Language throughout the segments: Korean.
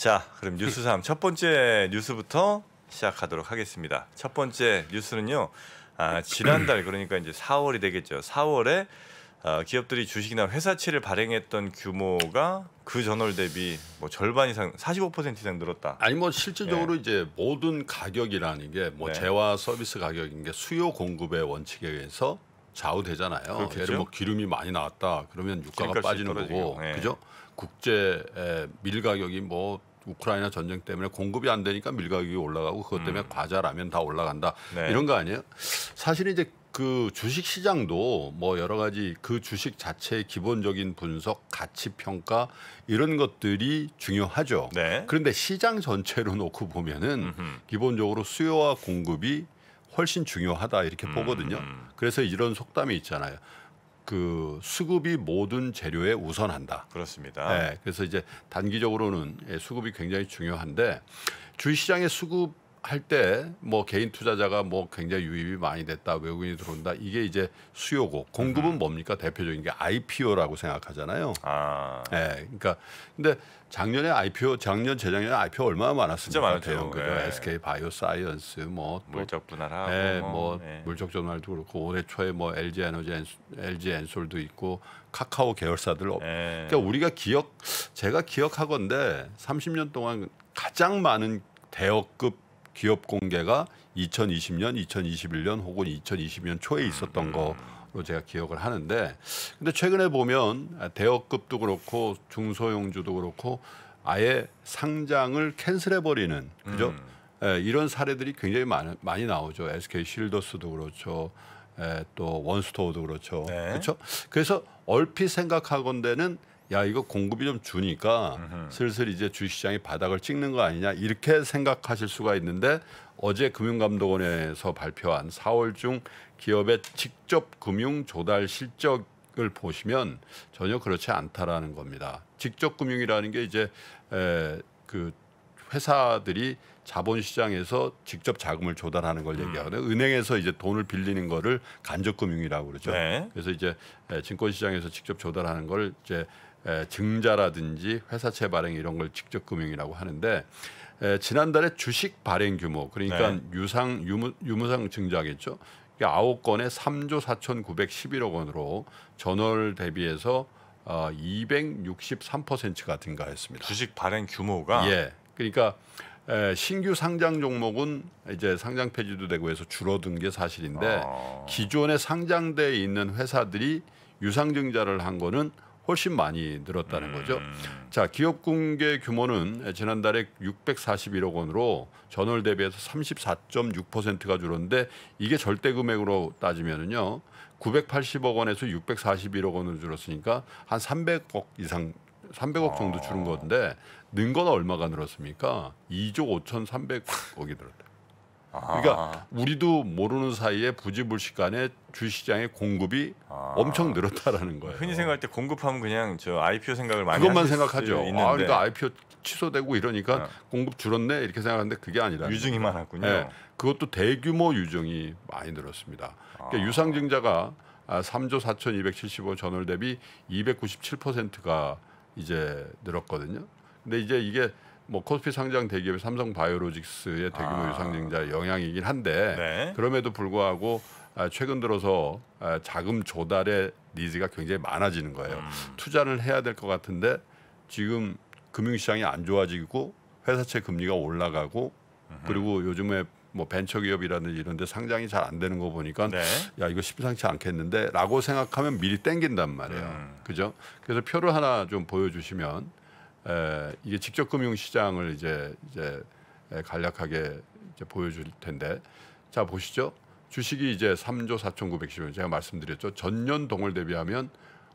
자, 그럼 뉴스 3첫 번째 뉴스부터 시작하도록 하겠습니다. 첫 번째 뉴스는요. 아, 지난달 그러니까 이제 4월이 되겠죠. 4월에 어, 기업들이 주식이나 회사채를 발행했던 규모가 그 전월 대비 뭐 절반 이상 45% 이상 늘었다. 아니 뭐 실질적으로 예. 이제 모든 가격이라는 게뭐 네. 재화 서비스 가격인 게 수요 공급의 원칙에 의해서 좌우되잖아요. 그렇겠죠? 예를 뭐 기름이 많이 나왔다 그러면 유가가 빠지는 거고 예. 그죠? 국제 밀 가격이 뭐 우크라이나 전쟁 때문에 공급이 안 되니까 밀가격이 올라가고 그것 때문에 음. 과자 라면 다 올라간다 네. 이런 거 아니에요? 사실 이제 그 주식 시장도 뭐 여러 가지 그 주식 자체의 기본적인 분석, 가치 평가 이런 것들이 중요하죠. 네. 그런데 시장 전체로 놓고 보면은 음흠. 기본적으로 수요와 공급이 훨씬 중요하다 이렇게 음. 보거든요. 그래서 이런 속담이 있잖아요. 그 수급이 모든 재료에 우선한다. 그렇습니다. 네, 그래서 이제 단기적으로는 예, 수급이 굉장히 중요한데 주시장의 수급 할때뭐 개인 투자자가 뭐 굉장히 유입이 많이 됐다 외국인이 들어온다 이게 이제 수요고 공급은 뭡니까 대표적인 게 IPO라고 생각하잖아요. 아. 예. 네, 그러니까 근데 작년에 IPO 작년 재작년에 IPO 얼마나 많았습니까? 진짜 많았죠. 그죠? 네. 예. SK 바이오사이언스 뭐 물적 분할하고 예, 뭐 네. 물적 전환도 그렇고 올해 초에 뭐 LG 에너지 엔소, LG 엔솔도 있고 카카오 계열사들 네. 그러니까 우리가 기억 제가 기억하건데 30년 동안 가장 많은 대여급 기업 공개가 2020년, 2021년 혹은 2020년 초에 있었던 음. 거로 제가 기억을 하는데 근데 최근에 보면 대역급도 그렇고 중소형주도 그렇고 아예 상장을 캔슬해 버리는 그죠? 음. 예, 이런 사례들이 굉장히 많, 많이 나오죠. SK 실더스도 그렇죠. 에, 예, 또 원스토어도 그렇죠. 네. 그렇죠? 그래서 얼핏 생각하건대는 야 이거 공급이 좀 주니까 슬슬 이제 주시장이 식 바닥을 찍는 거 아니냐 이렇게 생각하실 수가 있는데 어제 금융감독원에서 발표한 4월 중 기업의 직접 금융 조달 실적을 보시면 전혀 그렇지 않다라는 겁니다. 직접 금융이라는 게 이제 에, 그 회사들이 자본시장에서 직접 자금을 조달하는 걸 음. 얘기하거든요. 은행에서 이제 돈을 빌리는 거를 간접금융이라고 그러죠. 네. 그래서 이제 증권시장에서 직접 조달하는 걸 이제 에, 증자라든지 회사채 발행 이런 걸 직접 금융이라고 하는데 에, 지난달에 주식 발행 규모 그러니까 네. 유상 유무, 유무상 증자겠죠. 아홉 건에삼조사천구백십일억 원으로 전월 대비해서 어, 263%가 증가했습니다. 주식 발행 규모가 예. 그러니까 에, 신규 상장 종목은 이제 상장 폐지도 되고 해서 줄어든 게 사실인데 아... 기존에 상장돼 있는 회사들이 유상증자를 한 거는 훨씬 많이 늘었다는 거죠. 음. 자, 기업 공개 규모는 지난달에 641억 원으로 전월 대비해서 34.6%가 줄었는데 이게 절대 금액으로 따지면은요. 980억 원에서 641억 원으로 줄었으니까 한 300억 이상 300억 정도 줄은 아. 건데 는건 얼마가 늘었습니까? 2조 5,300억이 늘었다. 그러니까 아. 우리도 모르는 사이에 부지불식간에 주시장의 공급이 아. 엄청 늘었다라는 거예요. 흔히 생각할 때 공급하면 그냥 저 IPO 생각을 많이 그것만 생각하죠. 있는데. 아, 그러니까 IPO 취소되고 이러니까 아. 공급 줄었네 이렇게 생각하는데 그게 아니라 유증이 많았군요. 네, 그것도 대규모 유증이 많이 늘었습니다. 그러니까 아. 유상증자가 3조 아, 4,275 전월 대비 297%가 이제 늘었거든요. 근데 이제 이게 뭐 코스피 상장 대기업 삼성 바이오로직스의 대규모 아. 유상증자 영향이긴 한데 네. 그럼에도 불구하고 아, 최근 들어서 아, 자금 조달의 니즈가 굉장히 많아지는 거예요. 음. 투자를 해야 될 것 같은데 지금 금융시장이 안 좋아지고 회사채 금리가 올라가고 음흠. 그리고 요즘에 뭐 벤처기업이라든지 이런데 상장이 잘 안 되는 거 보니까 네. 야 이거 심상치 않겠는데라고 생각하면 미리 땡긴단 말이에요. 음. 그죠? 그래서 표를 하나 좀 보여주시면 에, 이게 직접 금융 시장을 이제 이제 간략하게 이제 보여줄 텐데 자 보시죠 주식이 이제 3조 4,910원 제가 말씀드렸죠 전년 동월 대비하면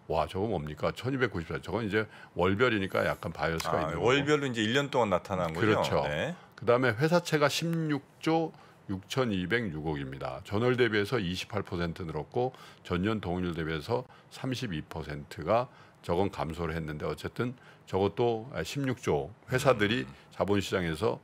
와 저거 뭡니까 1,294 저건 이제 월별이니까 약간 바이어스가 아, 있는 거고. 월별로 이제 1년 동안 나타난 거죠 그렇죠 네. 그다음에 회사채가 16조 6,206억입니다. 전월 대비해서 28% 늘었고 전년 동일 대비해서 32%가 저건 감소를 했는데 어쨌든 저것도 16조 아, 회사들이 음. 자본시장에서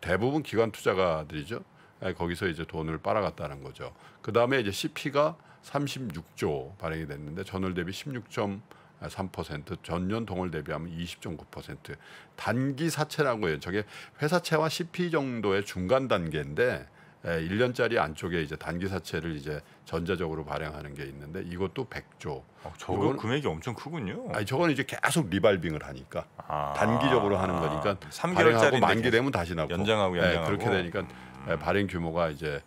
대부분 기관 투자가들이죠. 아, 거기서 이제 돈을 빨아갔다는 거죠. 그 다음에 이제 CP가 36조 발행이 됐는데 전월 대비 16.3% 전년 동월 대비하면 20.9% 단기 사채라고 해요. 저게 회사채와 CP 정도의 중간 단계인데 1년짜리 예, 안쪽에 이제 단기 사채를 이제 전자적으로 발행하는 게 있는데 이것도 100조. 어, 저거 금액이 엄청 크군요. 아니 저건 이제 계속 리발빙을 하니까 아, 단기적으로 하는 거니까 3개월짜리 만기되면 다시 나고 연장하고 예, 연장하고 네, 그렇게 되니까 음. 예, 발행 규모가 이제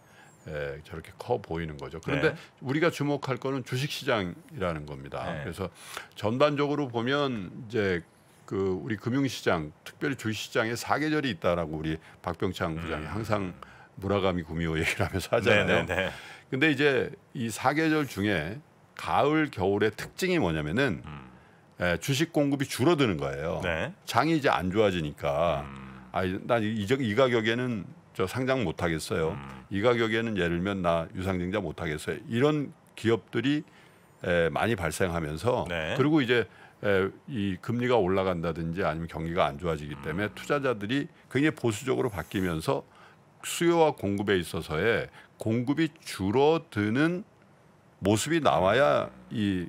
예, 저렇게 커 보이는 거죠. 그런데 네. 우리가 주목할 거는 주식 시장이라는 겁니다. 네. 그래서 전반적으로 보면 이제 그 우리 금융시장, 특별히 주식시장에 사계절이 있다라고 우리 박병창 부장이 음. 항상 무라가미 구미호 얘기를 하면서 하잖아요. 네네 네, 네. 근데 이제 이 사계절 중에 가을 겨울의 특징이 뭐냐면은 음. 예, 주식 공급이 줄어드는 거예요. 네. 장이 이제 안 좋아지니까 음. 아난이 이 가격에는 저 상장 못 하겠어요. 음. 이 가격에는 예를 들면 나 유상증자 못 하겠어요. 이런 기업들이 에, 예, 많이 발생하면서 네. 그리고 이제 에, 예, 이 금리가 올라간다든지 아니면 경기가 안 좋아지기 음. 때문에 투자자들이 굉장히 보수적으로 바뀌면서 수요와 공급에 있어서의 공급이 줄어드는 모습이 나와야 이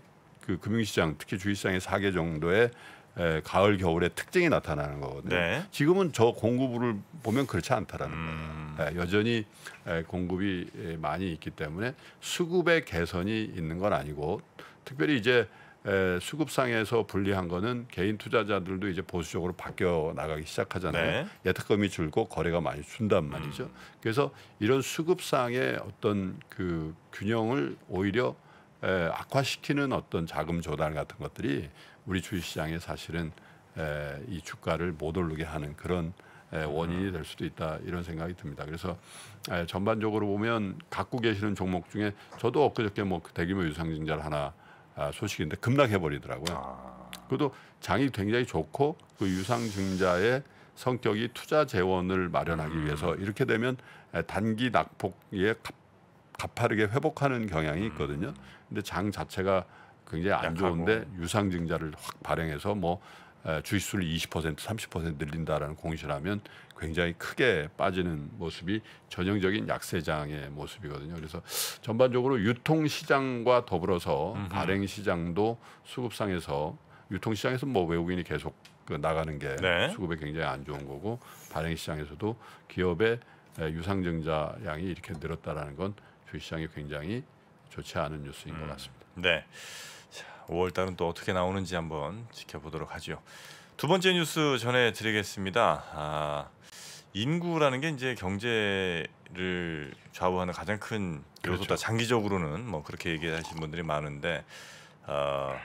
그 금융시장 특히 주식시장의 사 개 정도의 에, 가을 겨울의 특징이 나타나는 거거든요. 네. 지금은 저 공급을 보면 그렇지 않다라는 음. 거예요. 네, 에, 여전히 에, 공급이 에, 많이 있기 때문에 수급의 개선이 있는 건 아니고 특별히 이제 에, 수급상에서 불리한 거는 개인 투자자들도 이제 보수적으로 바뀌어 나가기 시작하잖아요. 네. 예탁금이 줄고 거래가 많이 준단 음. 말이죠. 음. 그래서 이런 수급상의 어떤 그 균형을 오히려 에, 악화시키는 어떤 자금 조달 같은 것들이 우리 주식시장에 사실은 에, 이 주가를 못 오르게 하는 그런 에, 원인이 음. 될 수도 있다 이런 생각이 듭니다. 그래서 에, 전반적으로 보면 갖고 계시는 종목 중에 저도 엊그저께 뭐 그 대규모 유상증자를 하나 아, 소식인데 급락해 버리더라고요. 아. 그것도 장이 굉장히 좋고 그 유상증자의 성격이 투자 재원을 마련하기 음. 위해서 이렇게 되면 단기 낙폭에 가파르게 회복하는 경향이 음. 있거든요. 근데 장 자체가 굉장히 안 약하고. 유상증자를 확 발행해서 뭐 주식수를 20% 30% 늘린다라는 공시라면 굉장히 크게 빠지는 모습이 전형적인 약세장의 모습이거든요. 그래서 전반적으로 유통 시장과 더불어서 음흠. 발행 시장도 수급상에서 유통 시장에서 뭐 외국인이 계속 그 나가는 게 네. 수급에 굉장히 안 좋은 거고 발행 시장에서도 기업의 유상증자 양이 이렇게 늘었다라는 건 주시장이 굉장히 좋지 않은 뉴스인 음. 것 같습니다. 네. 자, 5월 달은 또 어떻게 나오는지 한번 지켜보도록 하죠. 두 번째 뉴스 전해드리겠습니다. 아, 인구라는 게 이제 경제를 좌우하는 가장 큰 요소다. 그렇죠. 장기적으로는 뭐 그렇게 얘기하시는 분들이 많은데 아, 어,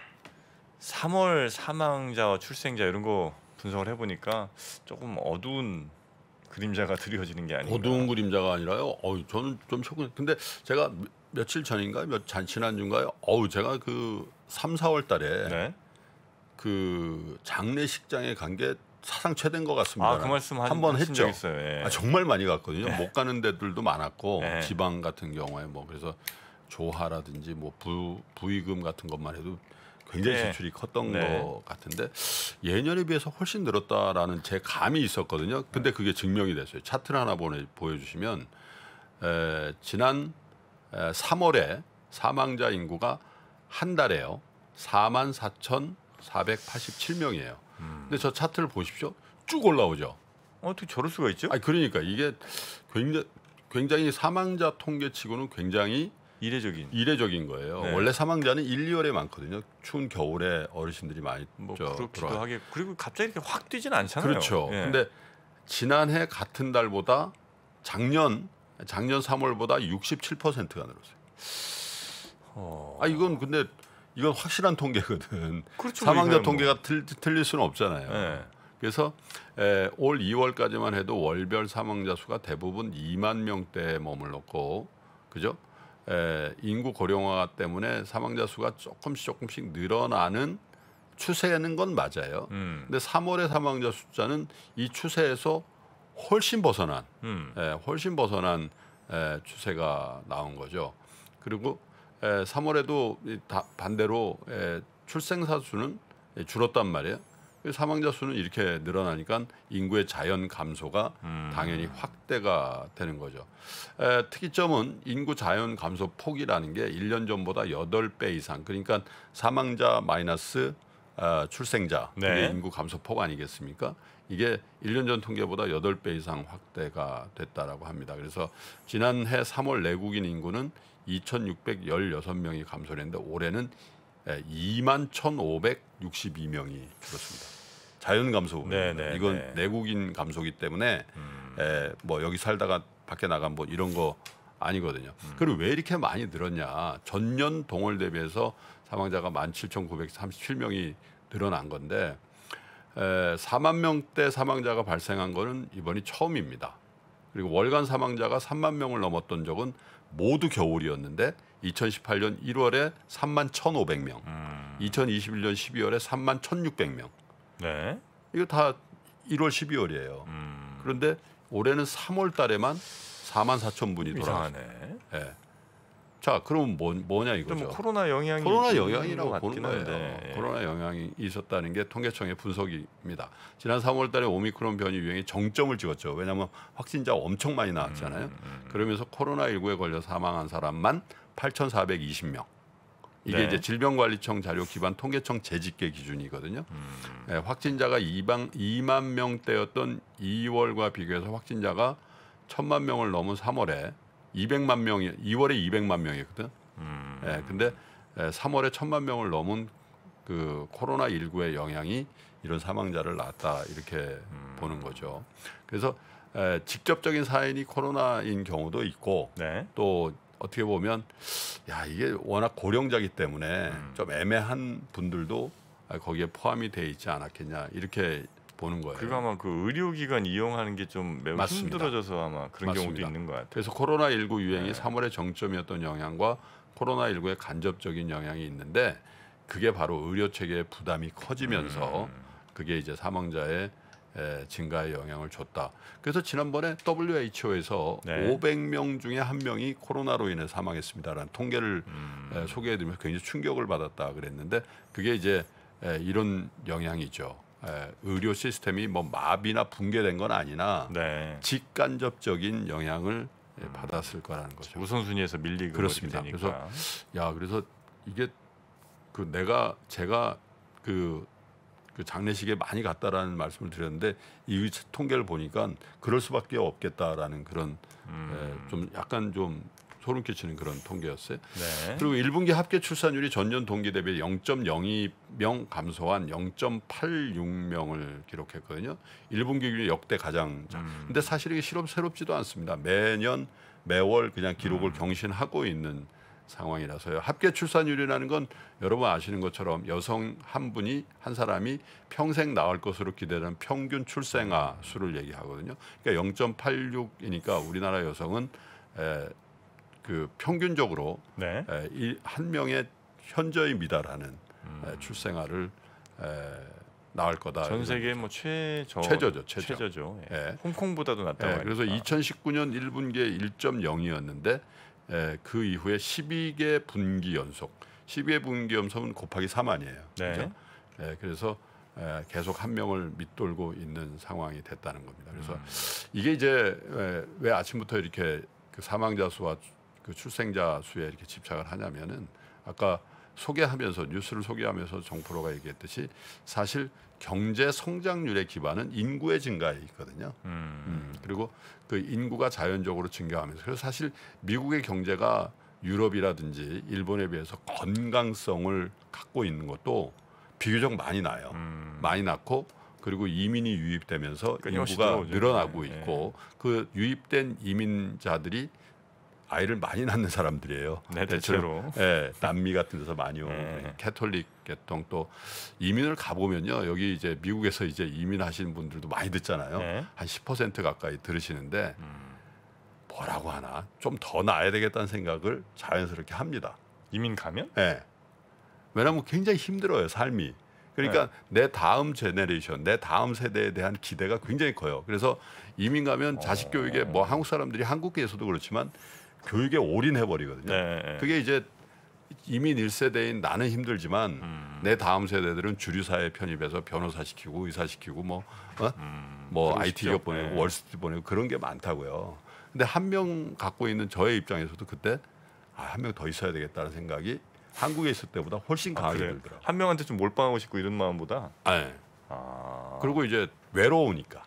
3월 사망자와 출생자 이런 거 분석을 해보니까 조금 어두운 그림자가 드리워지는게 아닌가. 어두운 그림자가 아니라요. 어, 저는 좀 쇼크. 근데 제가 며칠 전인가, 몇잔 지난 주인가요? 어우, 제가 그 3, 4월 달에 네? 그 장례식장에 간 게 사상 최대인 것 같습니다. 아, 그 말씀 한번 했죠. 예. 아, 정말 많이 갔거든요. 예. 못 가는 데들도 많았고 예. 지방 같은 경우에 뭐 그래서 조화라든지 뭐 부, 부의금 같은 것만 해도 굉장히 예. 지출이 컸던 네. 것 같은데 예년에 비해서 훨씬 늘었다라는 제 감이 있었거든요. 근데 네. 그게 증명이 됐어요. 차트를 하나 보내, 보여주시면 에, 지난 에, 3월에 사망자 인구가 한 달에요. 4만 4천 487명이에요. 음. 근데 저 차트를 보십시오. 쭉 올라오죠. 어떻게 저럴 수가 있죠? 아 그러니까 이게 굉장히, 굉장히 사망자 통계치고는 굉장히 이례적인 이례적인 거예요. 네. 원래 사망자는 1, 2월에 많거든요. 추운 겨울에 어르신들이 많이 뭐 저, 그렇기도 돌아와. 하게 그리고 갑자기 이렇게 확 뛰진 않잖아요. 그렇죠. 예. 근데 지난해 같은 달보다 작년 작년 3월보다 67%가 늘었어요. 어... 아 이건 근데 이건 확실한 통계거든. 그렇죠, 그 사망자 통계가 틀, 틀릴 수는 없잖아요. 네. 그래서 에, 올 2월까지만 해도 월별 사망자 수가 대부분 2만 명대에 머물렀고, 그죠? 에, 인구 고령화 때문에 사망자 수가 조금씩 조금씩 늘어나는 추세는 건 맞아요. 음. 근데 3월의 사망자 숫자는 이 추세에서 훨씬 벗어난, 음. 에, 훨씬 벗어난 에, 추세가 나온 거죠. 그리고 에, 예, 3월에도 다 반대로 에, 예, 출생사 수는 예, 줄었단 말이에요. 사망자 수는 이렇게 늘어나니까 인구의 자연 감소가 음. 당연히 확대가 되는 거죠. 에, 특이점은 인구 자연 감소 폭이라는 게 1년 전보다 8배 이상 그러니까 사망자 마이너스 어, 출생자 네. 인구 감소 폭 아니겠습니까? 이게 1년 전 통계보다 8배 이상 확대가 됐다라고 합니다. 그래서 지난해 3월 내국인 인구는 2,616명이 감소했는데 올해는 2만 예, 1,562명이 줄었습니다. 자연 감소. 네네, 네, 그러니까 이건 네. 내국인 감소기 때문에 음. 에, 예, 뭐 여기 살다가 밖에 나간 뭐 이런 거 아니거든요. 음. 그리고 왜 이렇게 많이 늘었냐? 전년 동월 대비해서 사망자가 17,937명이 늘어난 건데 에, 예, 4만 명대 사망자가 발생한 거는 이번이 처음입니다. 그리고 월간 사망자가 3만 명을 넘었던 적은 모두 겨울이었는데 2018년 1월에 3만 1,500명, 음. 2021년 12월에 3만 1,600명. 네. 이거 다 1월 12월이에요. 음. 그런데 올해는 3월 달에만 4만 4천 분이 돌아가네. 예. 네. 자, 그럼 뭐, 뭐냐 이거죠. 코로나 영향이 코로나 영향이라고 보는 거예 네. 예. 코로나 영향이 있었다는 게 통계청의 분석입니다. 지난 3월 달에 오미크론 변이 유행이 정점을 찍었죠. 왜냐하면 확진자 엄청 많이 나왔잖아요. 음, 음, 음. 그러면서 코로나19에 걸려 사망한 사람만 8,420명. 이게 네. 이제 질병관리청 자료 기반 통계청 재집계 기준이거든요. 음. 네, 확진자가 2만, 2만 명대였던 2월과 비교해서 확진자가 천만 명을 넘은 3월에 200만 명이 2월에 200만 명이거든. 음. 예, 근데 3월에 예, 1 0 0 0만 명을 넘은 그 코로나 19의 영향이 이런 사망자를 낳았다 이렇게 음. 보는 거죠. 그래서 에, 예, 직접적인 사인이 코로나인 경우도 있고 네. 또 어떻게 보면 야 이게 워낙 고령자기 때문에 음. 좀 애매한 분들도 거기에 포함이 돼 있지 않았겠냐 이렇게 보는 거예요. 그거 아마 그 의료기관 이용하는 게 좀 매우 맞습니다. 힘들어져서 아마 그런 맞습니다. 경우도 있는 것 같아요. 그래서 코로나 19 유행이 네. 3월의 정점이었던 영향과 코로나 19의 간접적인 영향이 있는데 그게 바로 의료 체계의 부담이 커지면서 음. 그게 이제 사망자의 에, 증가에 영향을 줬다. 그래서 지난번에 WHO에서 네. 500명 중에 한 명이 코로나로 인해 사망했습니다라는 통계를 음. 에, 소개해드리면서 굉장히 충격을 받았다 그랬는데 그게 이제 에, 이런 영향이죠. 예, 의료 시스템이 뭐 마비나 붕괴된 건 아니나 네. 직간접적인 영향을 예, 음. 받았을 거라는 거죠. 우선순위에서 밀리고 그렇습니다. 그래서 야 그래서 이게 그 내가 제가 그, 그 장례식에 많이 갔다라는 말씀을 드렸는데 이 통계를 보니까 그럴 수밖에 없겠다라는 그런 예, 음. 에, 좀 약간 좀 소름 끼치는 그런 통계였어요. 네. 그리고 1분기 합계 출산율이 전년 동기 대비 0.02명 감소한 0.86명을 기록했거든요. 1분기 기준 역대 가장. 음. 근데 사실 이게 실업 새롭지도 않습니다. 매년 매월 그냥 기록을 음. 경신하고 있는 상황이라서요. 합계 출산율이라는 건 여러분 아시는 것처럼 여성 한 분이 한 사람이 평생 나올 것으로 기대되는 평균 출생아 음. 수를 얘기하거든요. 그러니까 0.86이니까 우리나라 여성은 에, 그 평균적으로 네. 에, 이, 한 명의 현저히미다라는 음. 출생아를 에, 나을 거다. 전 세계 뭐 최저 최저죠. 최저. 죠 예. 예. 홍콩보다도 낫다 예. 그래서 2019년 1분기에 1.0이었는데 예. 그 이후에 12개 분기 연속 12개 분기 연속은 곱하기 3만이에요 네. 그죠? 예. 그래서 예. 계속 한 명을 밑돌고 있는 상황이 됐다는 겁니다. 그래서 음. 이게 이제 왜, 왜 아침부터 이렇게 그 사망자 수와 그 출생자 수에 이렇게 집착을 하냐면은 아까 소개하면서 뉴스를 소개하면서 정프로가 얘기했듯이 사실 경제 성장률의 기반은 인구의 증가에 있거든요. 음. 음. 그리고 그 인구가 자연적으로 증가하면서 그래서 사실 미국의 경제가 유럽이라든지 일본에 비해서 건강성을 갖고 있는 것도 비교적 많이 나요. 음. 많이 낳고 그리고 이민이 유입되면서 그러니까 인구가 늘어나고 예. 있고 네. 그 유입된 이민자들이 아이를 많이 낳는 사람들이에요. 네, 대체로. 예, 남미 같은 데서 많이 온 네. 캐톨릭 계통 또 이민을 가보면요. 여기 이제 미국에서 이제 이민하신 분들도 많이 듣잖아요. 네. 한10% 가까이 들으시는데 음. 뭐라고 하나 좀더 나아야 되겠다는 생각을 자연스럽게 합니다. 이민 가면? 예. 왜냐하면 굉장히 힘들어요 삶이. 그러니까 네. 내 다음 제네레이션, 내 다음 세대에 대한 기대가 굉장히 커요. 그래서 이민 가면 어. 자식 교육에 뭐 한국 사람들이 한국에서도 그렇지만 교육에 올인해 버리거든요. 네. 그게 이제 이미 1세대인 나는 힘들지만 음. 내 다음 세대들은 주류 사회 편입해서 변호사 시키고 의사 시키고 뭐뭐 어? 음. 뭐 IT 기업 보내고 네. 월스트리트 보내고 그런 게 많다고요. 근데 한 명 갖고 있는 저의 입장에서도 그때 아, 한 명 더 있어야 되겠다는 생각이 한국에 있을 때보다 훨씬 아, 강하게 아, 들더라고한 명한테 좀 몰빵하고 싶고 이런 마음보다. 네. 아. 그리고 이제 외로우니까.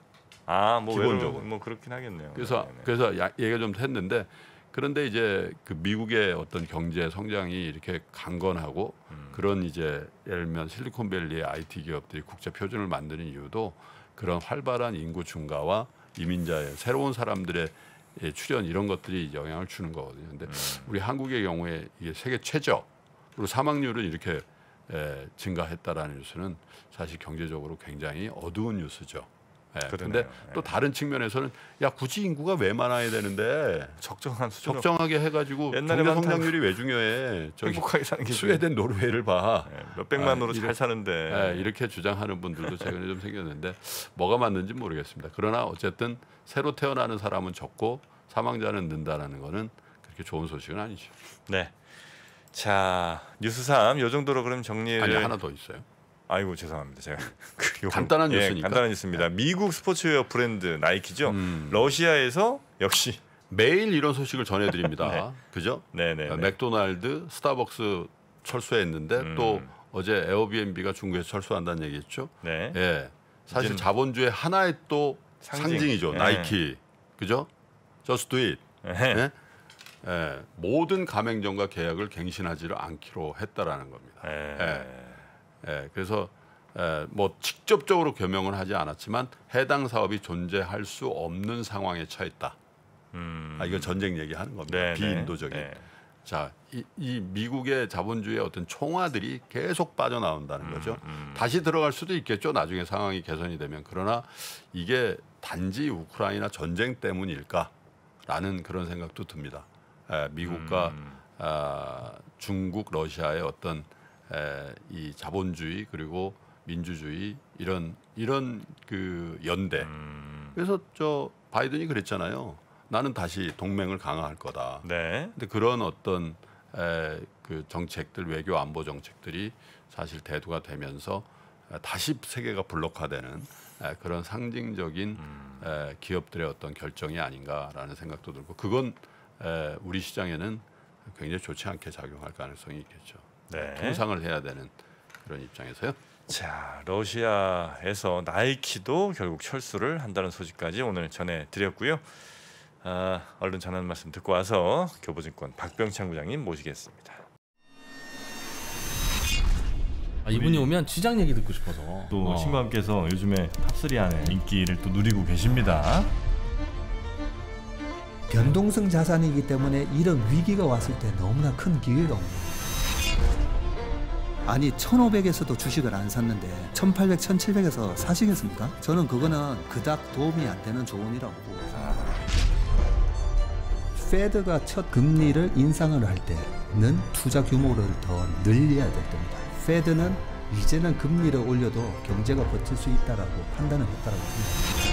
아, 뭐 기본적으로 외로운, 뭐 그렇긴 하겠네요. 그래서 네네. 네, 네. 그래서 야, 얘기가 좀 했는데 그런데 이제 그 미국의 어떤 경제 성장이 이렇게 강건하고 음. 그런 이제 예를 들면 실리콘밸리의 IT 기업들이 국제 표준을 만드는 이유도 그런 활발한 인구 증가와 이민자의 새로운 사람들의 예, 출현 이런 것들이 영향을 주는 거거든요. 근데 음. 우리 한국의 경우에 이게 세계 최저 그리고 사망률은 이렇게 에, 예, 증가했다라는 뉴스는 사실 경제적으로 굉장히 어두운 뉴스죠. 그런데 예. 또 예. 다른 측면에서는 야 굳이 인구가 왜 많아야 되는데 적정한 수준 적정하게 해가지고 옛날에 경제 성장률이 왜 중요해? 행복하게 사는 게 스웨덴 노르웨이를 봐. 예. 몇 백만으로 아, 잘 사는데 예, 이렇게 주장하는 분들도 최근에 좀 생겼는데 뭐가 맞는지 모르겠습니다. 그러나 어쨌든 새로 태어나는 사람은 적고 사망자는 는다라는 거는 그렇게 좋은 소식은 아니죠. 네. 자 뉴스 3요 정도로 그럼 정리를 아니 하나 더 있어요. 아이고 죄송합니다 제가 그 간단한 예, 뉴스니까 간단한 뉴스입니다. 미국 스포츠웨어 브랜드 나이키죠. 음. 러시아에서 역시 매일 이런 소식을 전해드립니다. 네. 그죠? 네네. 아, 맥도날드, 스타벅스 철수했는데 음. 또 어제 에어비앤비가 중국에서 철수한다는 얘기했죠. 네. 예. 사실 자본주의 하나의 또 상징. 이죠 네. 예. 나이키. 그죠? 저스트 t do 예. 예? 예. 모든 가맹점과 계약을 갱신하지를 않기로 했다라는 겁니다. 예. 예, 그래서 에, 예, 뭐 직접적으로 겸용을 하지 않았지만 해당 사업이 존재할 수 없는 상황에 처했다. 아, 음. 아, 이건 전쟁 얘기하는 겁니다. 네네. 네. 비인도적인. 네. 자, 이, 이, 미국의 자본주의의 어떤 총화들이 계속 빠져나온다는 음, 거죠. 음, 음. 다시 들어갈 수도 있겠죠. 나중에 상황이 개선이 되면. 그러나 이게 단지 우크라이나 전쟁 때문일까라는 그런 생각도 듭니다. 에, 예, 미국과 음. 아, 중국, 러시아의 어떤 이 자본주의 그리고 민주주의 이런 이런 그 연대. 음. 그래서 저 바이든이 그랬잖아요. 나는 다시 동맹을 강화할 거다. 네. 근데 그런 어떤 에, 그 정책들 외교 안보 정책들이 사실 대두가 되면서 다시 세계가 블록화되는 에, 그런 상징적인 음. 에, 기업들의 어떤 결정이 아닌가라는 생각도 들고 그건 에, 우리 시장에는 굉장히 좋지 않게 작용할 가능성이 있겠죠. 네. 통상을 해야 되는 그런 입장에서요. 자 러시아에서 나이키도 결국 철수를 한다는 소식까지 오늘 전해드렸고요. 아, 얼른 전하 말씀 듣고 와서 교보증권 박병창 부장님 모시겠습니다. 아, 이분이 오면 시장 얘기 듣고 싶어서 또 어. 신부님께서 요즘에 탑스안의 인기를 또 누리고 계십니다. 변동성 자산이기 때문에 이런 위기가 왔을 때 너무나 큰 기회가 옵니다. 아니 1500에서도 주식을 안 샀는데 1800, 1700에서 사시겠습니까? 저는 그거는 그닥 도움이 안 되는 조언이라고 보고 페드가 첫 금리를 인상을 할 때는 투자 규모를 더 늘려야 될 겁니다. 페드는 이제는 금리를 올려도 경제가 버틸 수있다고 판단을 했다라고 합니다.